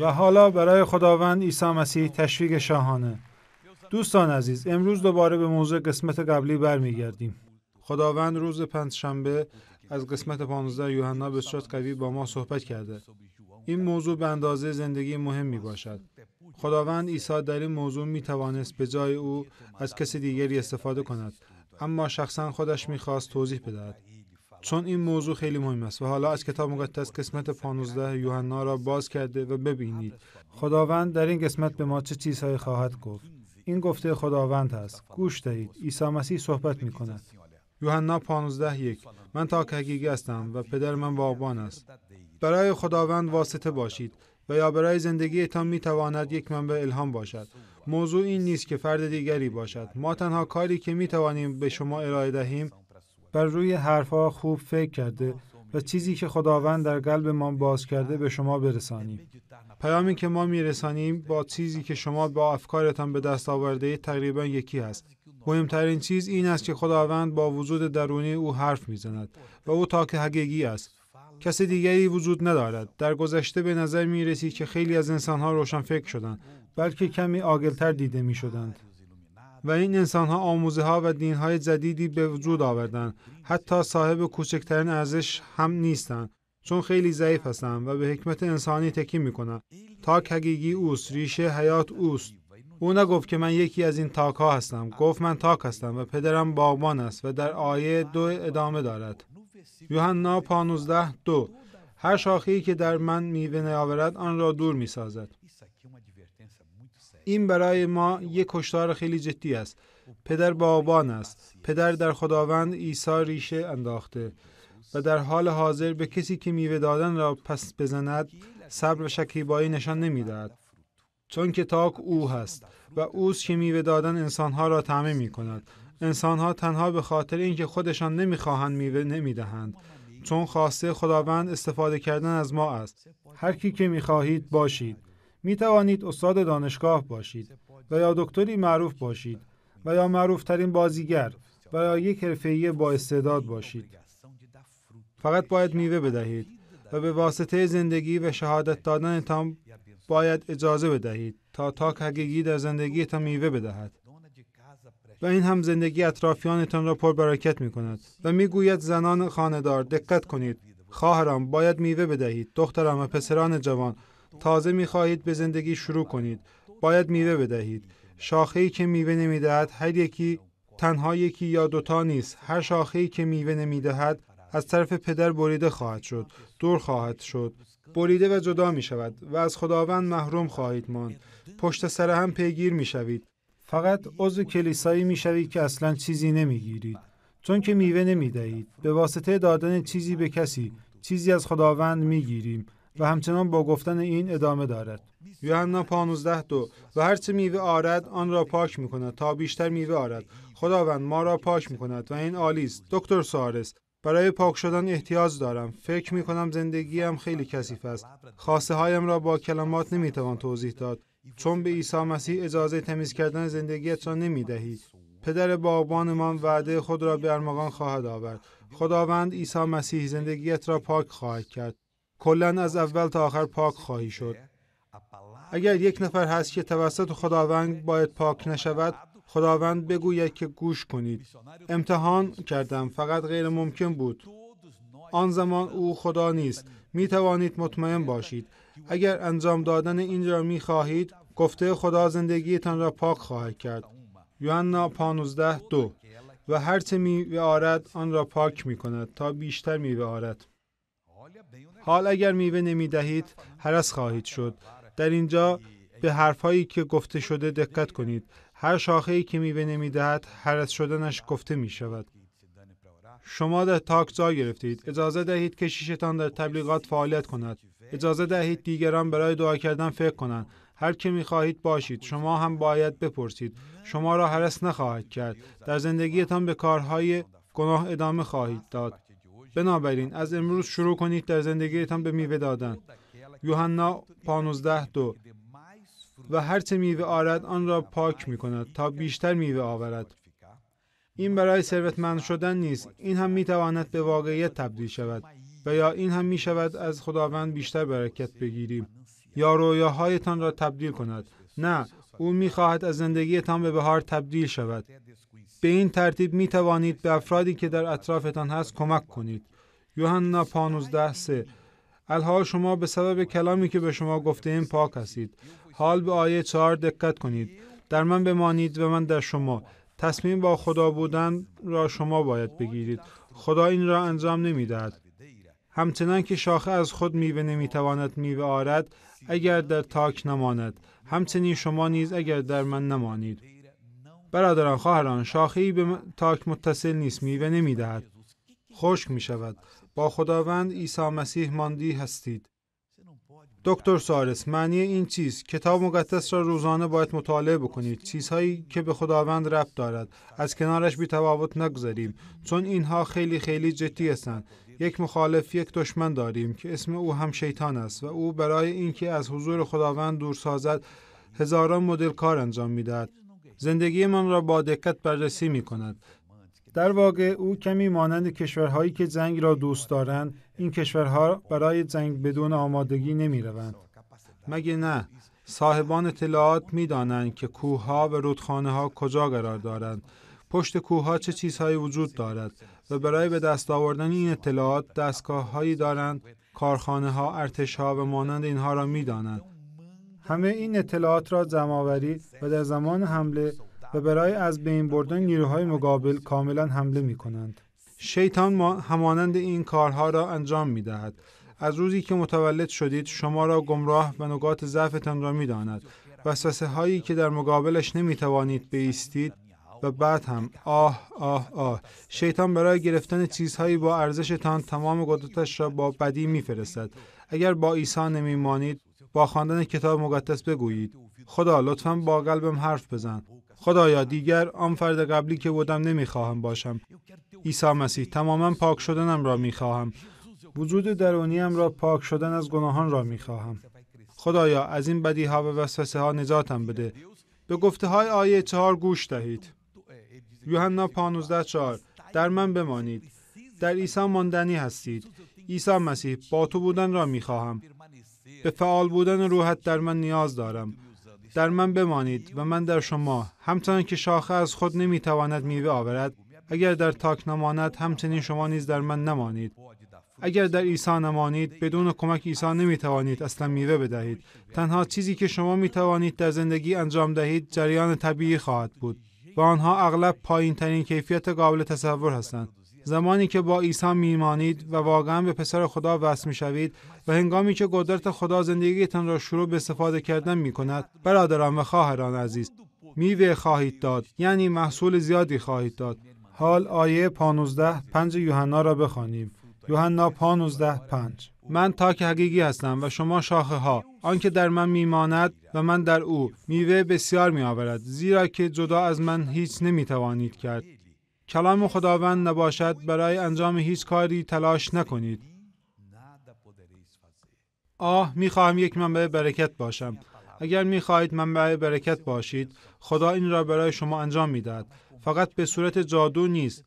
و حالا برای خداوند عیسی مسیح تشویق شاهانه دوستان عزیز امروز دوباره به موضوع قسمت قبلی برمیگردیم خداوند روز پنجشنبه از قسمت 15 یوحنا به صورت قوی با ما صحبت کرده این موضوع به اندازه زندگی مهم می باشد خداوند عیسی در این موضوع می توانست به جای او از کسی دیگری استفاده کند اما شخصا خودش خواست توضیح بدهد چون این موضوع خیلی مهم است و حالا از کتاب مقدس قسمت 15 یوحنا را باز کرده و ببینید خداوند در این قسمت به ما چه چیزهایی خواهد گفت این گفته خداوند هست گوش دهید عیسی مسیح صحبت می کند یوحنا 15 یک من تا حقیقی هستم و پدر من واقبان است برای خداوند واسطه باشید و یا برای زندگیتان می تواند یک منبع الهام باشد موضوع این نیست که فرد دیگری باشد ما تنها کاری که می توانیم به شما ارائه دهیم بر روی حرفها خوب فکر کرده و چیزی که خداوند در قلب ما باز کرده به شما برسانیم. پیامی که ما میرسانیم با چیزی که شما با افکارتان به دست آورده تقریبا یکی است. مهمترین چیز این است که خداوند با وجود درونی او حرف میزند و او تاک حقیقی است. کسی دیگری وجود ندارد. در گذشته به نظر می که خیلی از انسانها روشن فکر شدند، بلکه کمی عاقلتر دیده می و این انسان ها آموزه ها و دین های جدیدی به وجود آوردن. حتی صاحب کوچکترین ارزش هم نیستند چون خیلی ضعیف هستن و به حکمت انسانی تکی میکنند تاک حقیقی اوست ریشه حیات اوست او نگفت که من یکی از این تاک ها هستم گفت من تاک هستم و پدرم باغبان است و در آیه دو ادامه دارد یوحنا 15 دو هر شاخی که در من میوه نیاورد آن را دور میسازد این برای ما یک کشتار خیلی جدی است پدر بابان است پدر در خداوند عیسی ریشه انداخته و در حال حاضر به کسی که میوه دادن را پس بزند صبر و شکیبایی نشان نمیدهد چون که تاک او هست و اوست که میوه دادن انسانها را تعمه می کند انسانها تنها به خاطر اینکه خودشان نمیخواهند میوه نمیدهند چون خواسته خداوند استفاده کردن از ما است هر کی که میخواهید باشید می توانید استاد دانشگاه باشید و یا دکتری معروف باشید و یا معروف ترین بازیگر و یا یک حرفه‌ای با استعداد باشید فقط باید میوه بدهید و به واسطه زندگی و شهادت دادنتان باید اجازه بدهید تا تاک حقیقی در زندگیتان میوه بدهد و این هم زندگی اطرافیانتان را پربرکت می کند و میگوید زنان خاندار دقت کنید خواهرم باید میوه بدهید دخترم و پسران جوان تازه می خواهید به زندگی شروع کنید باید میوه بدهید شاخه ای که میوه نمیدهد هر یکی تنها یکی یا دوتا نیست هر شاخه ای که میوه نمیدهد از طرف پدر بریده خواهد شد دور خواهد شد بریده و جدا می شود و از خداوند محروم خواهید ماند پشت سر هم پیگیر می شوید فقط عضو کلیسایی می شوید که اصلا چیزی نمی گیرید چون که میوه نمی دهید به واسطه دادن چیزی به کسی چیزی از خداوند می گیریم و همچنان با گفتن این ادامه دارد یوحنا پانوزده دو و هر چه میوه آرد آن را پاک می کند تا بیشتر میوه آرد خداوند ما را پاک می کند و این عالی دکتر سارس برای پاک شدن احتیاج دارم فکر می کنم زندگیم خیلی کثیف است خواسته هایم را با کلمات نمی توان توضیح داد چون به عیسی مسیح اجازه تمیز کردن زندگیت را نمی دهی پدر باغبانمان وعده خود را به ارمغان خواهد آورد خداوند عیسی مسیح زندگیت را پاک خواهد کرد کلا از اول تا آخر پاک خواهی شد اگر یک نفر هست که توسط خداوند باید پاک نشود خداوند بگوید که گوش کنید امتحان کردم فقط غیر ممکن بود آن زمان او خدا نیست می توانید مطمئن باشید اگر انجام دادن این را می خواهید گفته خدا زندگیتان را پاک خواهد کرد یوحنا 15 دو و هر چه می آرد آن را پاک می کند تا بیشتر می آرد حال اگر میوه نمی دهید حرس خواهید شد در اینجا به حرفهایی که گفته شده دقت کنید هر شاخه ای که میوه نمی دهد حرس شدنش گفته می شود شما در جا گرفتید اجازه دهید که شیشتان در تبلیغات فعالیت کند اجازه دهید دیگران برای دعا کردن فکر کنند هر که خواهید باشید شما هم باید بپرسید شما را حرس نخواهد کرد در زندگیتان به کارهای گناه ادامه خواهید داد بنابراین از امروز شروع کنید در زندگیتان به میوه دادن یوحنا 15 دو و هر چه میوه آرد آن را پاک می کند تا بیشتر میوه آورد این برای ثروتمند شدن نیست این هم می تواند به واقعیت تبدیل شود و یا این هم می شود از خداوند بیشتر برکت بگیریم یا رویاهایتان را تبدیل کند نه او می خواهد از زندگیتان به بهار تبدیل شود به این ترتیب می توانید به افرادی که در اطرافتان هست کمک کنید. یوحنا 15 سه الها شما به سبب کلامی که به شما گفته این پاک هستید. حال به آیه چهار دقت کنید. در من بمانید و من در شما. تصمیم با خدا بودن را شما باید بگیرید. خدا این را انجام نمی دهد. همچنان که شاخه از خود میوه نمیتواند میوه آرد اگر در تاک نماند همچنین شما نیز اگر در من نمانید برادران خواهران شاخی به تاک متصل نیست میوه نمیدهد خشک می شود با خداوند عیسی مسیح ماندی هستید دکتر سارس معنی این چیز کتاب مقدس را روزانه باید مطالعه بکنید چیزهایی که به خداوند ربط دارد از کنارش بی تفاوت نگذاریم چون اینها خیلی خیلی جدی هستند یک مخالف یک دشمن داریم که اسم او هم شیطان است و او برای اینکه از حضور خداوند دور سازد هزاران مدل کار انجام میدهد زندگی زندگیمان را با دقت بررسی می کند. در واقع او کمی مانند کشورهایی که جنگ را دوست دارند این کشورها برای جنگ بدون آمادگی نمی روند. مگه نه صاحبان اطلاعات می دانند که ها و رودخانه ها کجا قرار دارند پشت ها چه چیزهایی وجود دارد و برای به دست آوردن این اطلاعات دستگاه هایی دارند کارخانه ها ارتش ها و مانند اینها را می دانند همه این اطلاعات را جمعآوری و در زمان حمله و برای از بین بردن نیروهای مقابل کاملا حمله می کنند. شیطان همانند این کارها را انجام می دهد. از روزی که متولد شدید شما را گمراه و نقاط ضعفتان را می داند. وسوسه هایی که در مقابلش نمی توانید بیستید و بعد هم آه آه آه شیطان برای گرفتن چیزهایی با ارزشتان تمام قدرتش را با بدی میفرستد اگر با عیسی نمیمانید با خواندن کتاب مقدس بگویید خدا لطفا با قلبم حرف بزن خدایا دیگر آن فرد قبلی که بودم نمیخواهم باشم عیسی مسیح تماما پاک شدنم را میخواهم وجود درونیم را پاک شدن از گناهان را میخواهم خدایا از این بدی ها و وسوسه ها نجاتم بده به گفته های آیه چهار گوش دهید یوحنا 15 چهار در من بمانید در عیسی ماندنی هستید عیسی مسیح با تو بودن را میخواهم به فعال بودن روحت در من نیاز دارم در من بمانید و من در شما همچنان که شاخه از خود نمیتواند میوه آورد اگر در تاک نماند همچنین شما نیز در من نمانید اگر در عیسی نمانید بدون کمک عیسی نمیتوانید اصلا میوه بدهید تنها چیزی که شما میتوانید در زندگی انجام دهید جریان طبیعی خواهد بود و آنها اغلب پایین ترین کیفیت قابل تصور هستند زمانی که با عیسی میمانید و واقعا به پسر خدا وصل میشوید و هنگامی که قدرت خدا زندگیتان را شروع به استفاده کردن می کند برادران و خواهران عزیز میوه خواهید داد یعنی محصول زیادی خواهید داد حال آیه 15 پنج یوحنا را بخوانیم یوحنا 15 5 من تاک حقیقی هستم و شما شاخه ها آنکه در من میماند و من در او میوه بسیار میآورد زیرا که جدا از من هیچ نمیتوانید کرد کلام خداوند نباشد برای انجام هیچ کاری تلاش نکنید آه خواهم یک منبع برکت باشم اگر میخواهید منبع برکت باشید خدا این را برای شما انجام میدهد فقط به صورت جادو نیست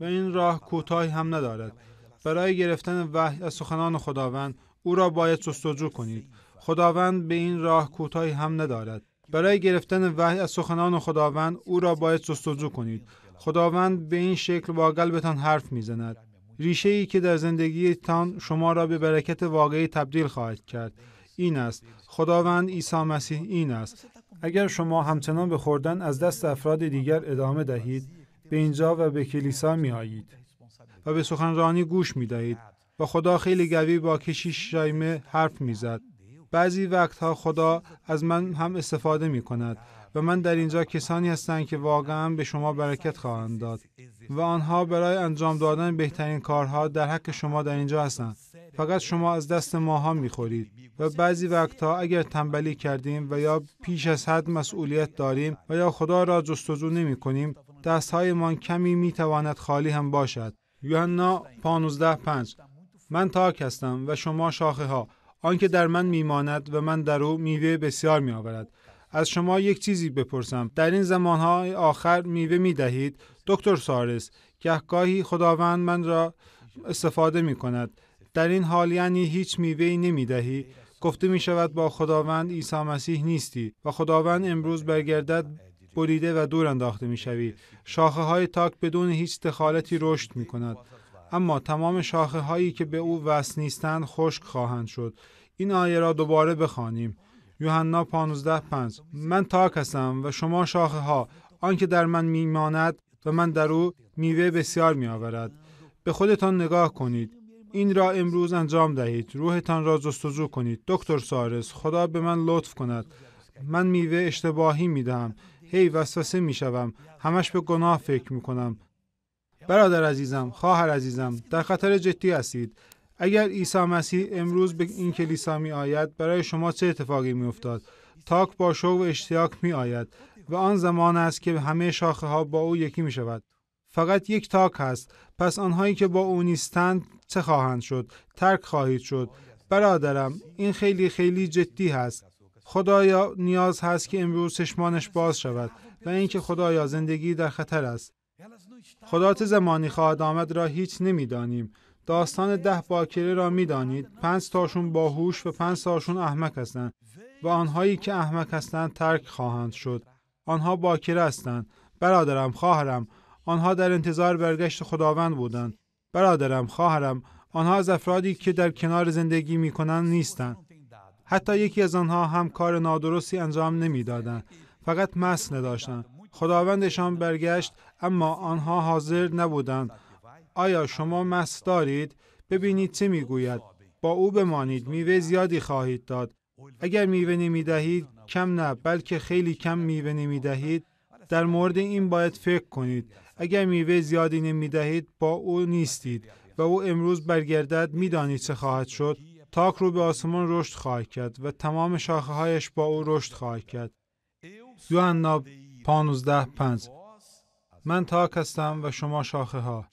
و این راه کوتاهی هم ندارد برای گرفتن وحی از سخنان خداوند او را باید جستجو کنید خداوند به این راه کوتاهی هم ندارد برای گرفتن وحی از سخنان خداوند او را باید جستجو کنید خداوند به این شکل با قلبتان حرف میزند ریشه ای که در زندگیتان شما را به برکت واقعی تبدیل خواهد کرد این است خداوند عیسی مسیح این است اگر شما همچنان به خوردن از دست افراد دیگر ادامه دهید به اینجا و به کلیسا می آیید و به سخنرانی گوش می دهید و خدا خیلی قوی با کشیش شایمه حرف می زد. بعضی وقتها خدا از من هم استفاده می کند و من در اینجا کسانی هستند که واقعا به شما برکت خواهند داد و آنها برای انجام دادن بهترین کارها در حق شما در اینجا هستند فقط شما از دست ماها میخورید و بعضی وقتها اگر تنبلی کردیم و یا پیش از حد مسئولیت داریم و یا خدا را جستجو نمی کنیم دستهایمان کمی می تواند خالی هم باشد یوحنا 15 5 من تاک هستم و شما شاخه ها آنکه در من میماند و من در او میوه بسیار میآورد از شما یک چیزی بپرسم در این زمانهای آخر میوه میدهید، دکتر سارس گهگاهی خداوند من را استفاده می کند در این حال یعنی هیچ میوه ای نمی گفته می شود با خداوند عیسی مسیح نیستی و خداوند امروز برگردد بریده و دور انداخته می شاخه های تاک بدون هیچ دخالتی رشد می کند اما تمام شاخه هایی که به او وصل نیستند خشک خواهند شد این آیه را دوباره بخوانیم یوحنا 15:5 5 من تاک هستم و شما شاخه ها آنکه در من میماند و من در او میوه بسیار میآورد به خودتان نگاه کنید این را امروز انجام دهید روحتان را جستجو کنید دکتر سارس خدا به من لطف کند من میوه اشتباهی دهم. هی hey, وسوسه شوم. همش به گناه فکر میکنم برادر عزیزم خواهر عزیزم در خطر جدی هستید اگر عیسی مسیح امروز به این کلیسا می آید برای شما چه اتفاقی می افتاد؟ تاک با شوق و اشتیاق می آید و آن زمان است که همه شاخه ها با او یکی می شود. فقط یک تاک هست پس آنهایی که با او نیستند چه خواهند شد؟ ترک خواهید شد. برادرم این خیلی خیلی جدی هست. خدایا نیاز هست که امروز چشمانش باز شود و اینکه خدایا زندگی در خطر است. خدا زمانی خواهد آمد را هیچ نمیدانیم داستان ده باکره را می دانید پنج تاشون باهوش و پنج تاشون احمق هستند و آنهایی که احمق هستند ترک خواهند شد آنها باکره هستند برادرم خواهرم آنها در انتظار برگشت خداوند بودند برادرم خواهرم آنها از افرادی که در کنار زندگی می کنند نیستند حتی یکی از آنها هم کار نادرستی انجام نمیدادند فقط مس نداشتند خداوندشان برگشت اما آنها حاضر نبودند آیا شما مست دارید؟ ببینید چه میگوید با او بمانید میوه زیادی خواهید داد اگر میوه نمی دهید کم نه بلکه خیلی کم میوه نمی دهید در مورد این باید فکر کنید اگر میوه زیادی نمی دهید با او نیستید و او امروز برگردد میدانید چه خواهد شد تاک رو به آسمان رشد خواهد کرد و تمام شاخه هایش با او رشد خواهد کرد یوحنا 15 پ من تاک هستم و شما شاخه ها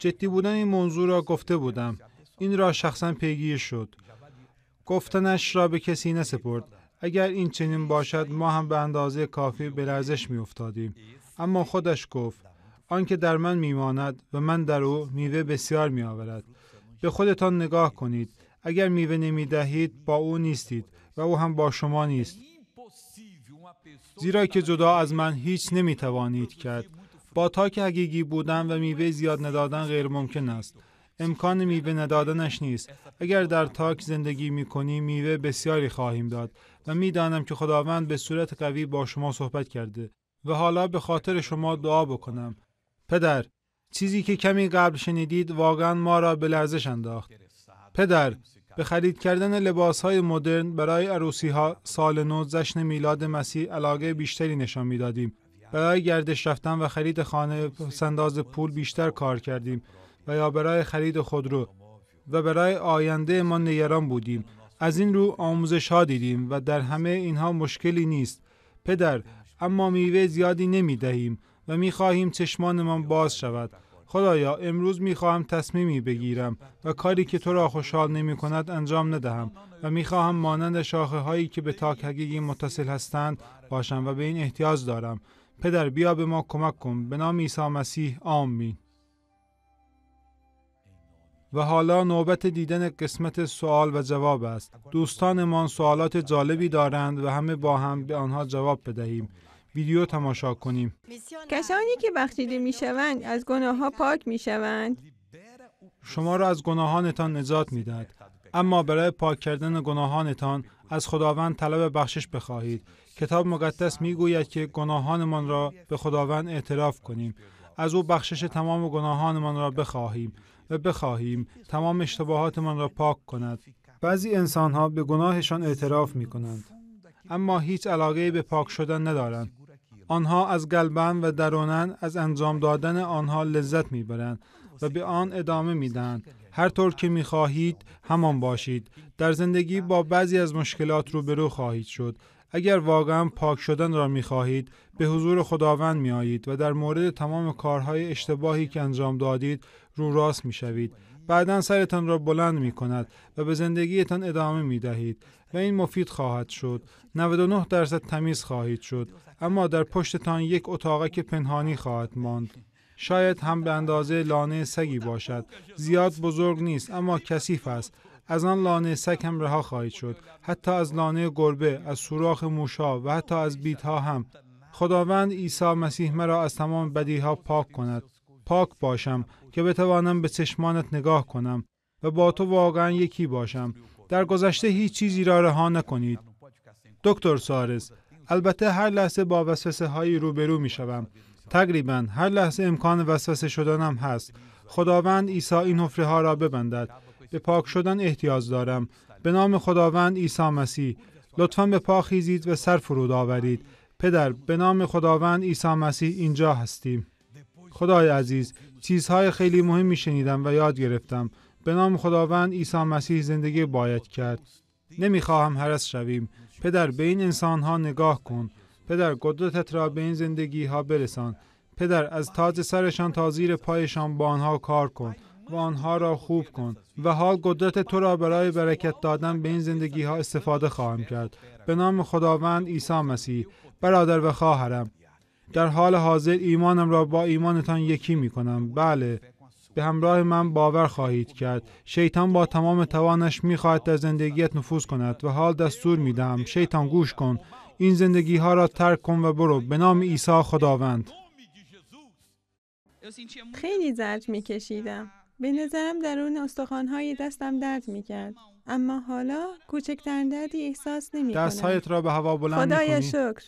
جدی بودن این موضوع را گفته بودم این را شخصا پیگیر شد گفتنش را به کسی نسپرد اگر این چنین باشد ما هم به اندازه کافی به لرزش می افتادیم. اما خودش گفت آنکه در من میماند و من در او میوه بسیار میآورد. به خودتان نگاه کنید اگر میوه نمی دهید با او نیستید و او هم با شما نیست زیرا که جدا از من هیچ نمی توانید کرد با تاک حقیقی بودن و میوه زیاد ندادن غیر ممکن است امکان میوه ندادنش نیست اگر در تاک زندگی می میوه بسیاری خواهیم داد و میدانم که خداوند به صورت قوی با شما صحبت کرده و حالا به خاطر شما دعا بکنم پدر چیزی که کمی قبل شنیدید واقعا ما را به لرزش انداخت پدر به خرید کردن لباس های مدرن برای عروسی ها سال نو جشن میلاد مسیح علاقه بیشتری نشان میدادیم برای گردش رفتن و خرید خانه سنداز پول بیشتر کار کردیم و یا برای خرید خودرو و برای آینده ما نگران بودیم از این رو آموزش ها دیدیم و در همه اینها مشکلی نیست پدر اما میوه زیادی نمی دهیم و می خواهیم چشمانمان باز شود خدایا امروز می خواهم تصمیمی بگیرم و کاری که تو را خوشحال نمی کند انجام ندهم و می خواهم مانند شاخه هایی که به حقیقی متصل هستند باشم و به این احتیاج دارم پدر بیا به ما کمک کن به نام عیسی مسیح آمین و حالا نوبت دیدن قسمت سوال و جواب است دوستانمان سوالات جالبی دارند و همه با هم به آنها جواب بدهیم ویدیو تماشا کنیم کسانی که بخشیده میشوند از گناه ها پاک می شوند شما را از گناهانتان نجات می اما برای پاک کردن گناهانتان از خداوند طلب بخشش بخواهید کتاب مقدس میگوید که گناهانمان را به خداوند اعتراف کنیم از او بخشش تمام گناهانمان را بخواهیم و بخواهیم تمام اشتباهاتمان را پاک کند بعضی انسانها به گناهشان اعتراف می کنند اما هیچ علاقه به پاک شدن ندارند آنها از گلبن و درونن از انجام دادن آنها لذت میبرند و به آن ادامه میدهند هر طور که می خواهید همان باشید در زندگی با بعضی از مشکلات روبرو خواهید شد اگر واقعا پاک شدن را می خواهید به حضور خداوند می آیید و در مورد تمام کارهای اشتباهی که انجام دادید رو راست می شوید بعدا سرتان را بلند می کند و به زندگیتان ادامه می دهید و این مفید خواهد شد 99 درصد تمیز خواهید شد اما در پشتتان یک اتاقک پنهانی خواهد ماند شاید هم به اندازه لانه سگی باشد زیاد بزرگ نیست اما کثیف است از آن لانه سگ هم رها خواهید شد حتی از لانه گربه از سوراخ موشا و حتی از ها هم خداوند عیسی مسیح مرا از تمام بدیها پاک کند پاک باشم که بتوانم به چشمانت نگاه کنم و با تو واقعا یکی باشم در گذشته هیچ چیزی را رها نکنید دکتر سارس البته هر لحظه با وسوسه هایی روبرو می شوم تقریبا هر لحظه امکان وسوسه شدنم هست خداوند عیسی این حفره ها را ببندد به پاک شدن احتیاج دارم به نام خداوند عیسی مسیح لطفا به پا خیزید و سر فرود آورید پدر به نام خداوند عیسی مسیح اینجا هستیم خدای عزیز چیزهای خیلی مهمی شنیدم و یاد گرفتم به نام خداوند عیسی مسیح زندگی باید کرد نمیخواهم حرس شویم پدر به این انسانها نگاه کن پدر قدرتت را به این زندگی ها برسان پدر از تاج سرشان تا زیر پایشان با آنها کار کن و آنها را خوب کن و حال قدرت تو را برای برکت دادن به این زندگی ها استفاده خواهم کرد به نام خداوند عیسی مسیح برادر و خواهرم در حال حاضر ایمانم را با ایمانتان یکی می کنم بله به همراه من باور خواهید کرد شیطان با تمام توانش میخواهد در زندگیت نفوذ کند و حال دستور میدهم شیطان گوش کن این زندگی ها را ترک کن و برو به نام عیسی خداوند خیلی زرد می کشیدم به نظرم درون استخوانهای دستم درد می کرد اما حالا کوچکترین دردی احساس نمی کنم هایت را به هوا بلند خدای می کنی. شکر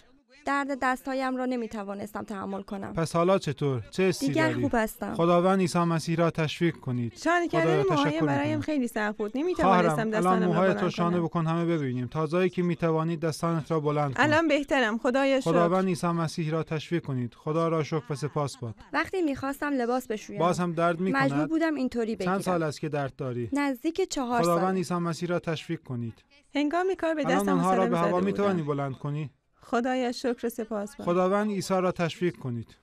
درد دستهایم را نمی توانستم تحمل کنم پس حالا چطور چه حسی دیگر داری؟ خوب هستم خداوند عیسی مسیح را تشویق کنید شانه کردن موهای برایم خیلی سخت بود نمی توانستم دستانم را موهای تو شانه بکن همه ببینیم تازه که می توانید دستانت را بلند کنید الان بهترم خدای شکر خداوند عیسی مسیح را تشویق کنید خدا را شکر و سپاس باد وقتی میخواستم لباس بشویم باز هم درد می مجبور بودم اینطوری بگیرم چند سال است که درد داری نزدیک چهار سال خداوند عیسی مسیح را تشویق کنید هنگامی کار به دستم را به هوا می توانی بلند کنی خدایا شکر سپاس خداوند عیسی را تشویق کنید